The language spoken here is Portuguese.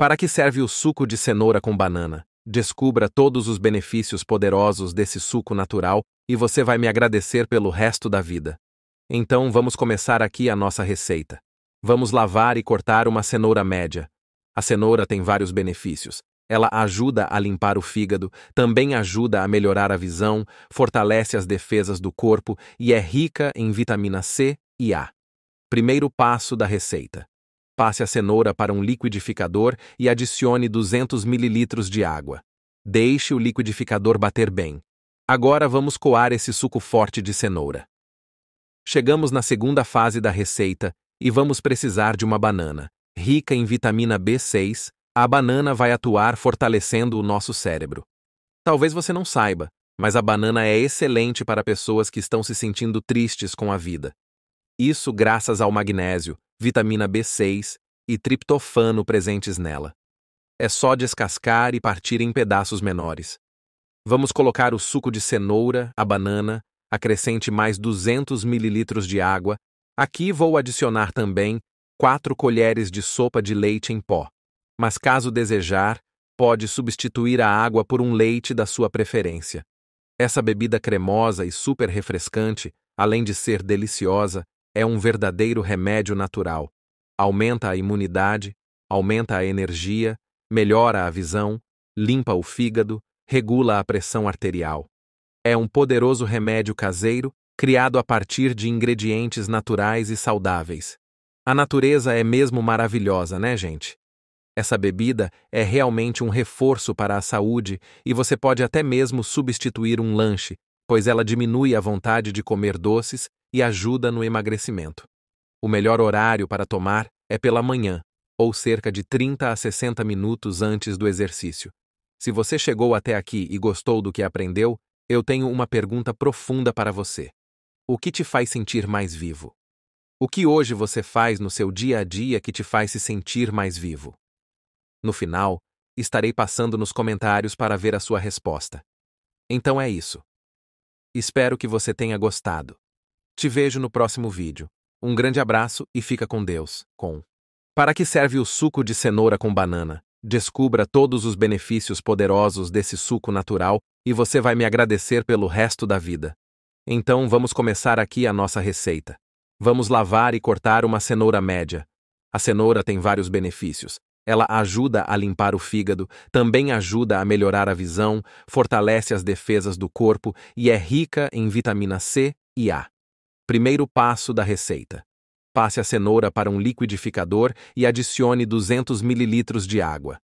Para que serve o suco de cenoura com banana? Descubra todos os benefícios poderosos desse suco natural e você vai me agradecer pelo resto da vida. Então vamos começar aqui a nossa receita. Vamos lavar e cortar uma cenoura média. A cenoura tem vários benefícios. Ela ajuda a limpar o fígado, também ajuda a melhorar a visão, fortalece as defesas do corpo e é rica em vitamina C e A. Primeiro passo da receita: Passe a cenoura para um liquidificador e adicione 200 ml de água. Deixe o liquidificador bater bem. Agora vamos coar esse suco forte de cenoura. Chegamos na segunda fase da receita e vamos precisar de uma banana. Rica em vitamina B6, a banana vai atuar fortalecendo o nosso cérebro. Talvez você não saiba, mas a banana é excelente para pessoas que estão se sentindo tristes com a vida. Isso graças ao magnésio, vitamina B6 e triptofano presentes nela. É só descascar e partir em pedaços menores. Vamos colocar o suco de cenoura, a banana, acrescente mais 200 ml de água. Aqui vou adicionar também 4 colheres de sopa de leite em pó. Mas caso desejar, pode substituir a água por um leite da sua preferência. Essa bebida cremosa e super refrescante, além de ser deliciosa, é um verdadeiro remédio natural. Aumenta a imunidade, aumenta a energia, melhora a visão, limpa o fígado, regula a pressão arterial. É um poderoso remédio caseiro criado a partir de ingredientes naturais e saudáveis. A natureza é mesmo maravilhosa, né, gente? Essa bebida é realmente um reforço para a saúde e você pode até mesmo substituir um lanche, pois ela diminui a vontade de comer doces e ajuda no emagrecimento. O melhor horário para tomar é pela manhã, ou cerca de 30 a 60 minutos antes do exercício. Se você chegou até aqui e gostou do que aprendeu, eu tenho uma pergunta profunda para você. O que te faz sentir mais vivo? O que hoje você faz no seu dia a dia que te faz se sentir mais vivo? No final, estarei passando nos comentários para ver a sua resposta. Então é isso. Espero que você tenha gostado. Te vejo no próximo vídeo. Um grande abraço e fica com Deus. Com Para que serve o suco de cenoura com banana? Descubra todos os benefícios poderosos desse suco natural e você vai me agradecer pelo resto da vida. Então vamos começar aqui a nossa receita. Vamos lavar e cortar uma cenoura média. A cenoura tem vários benefícios. Ela ajuda a limpar o fígado, também ajuda a melhorar a visão, fortalece as defesas do corpo e é rica em vitamina C e A. Primeiro passo da receita. Passe a cenoura para um liquidificador e adicione 200 ml de água.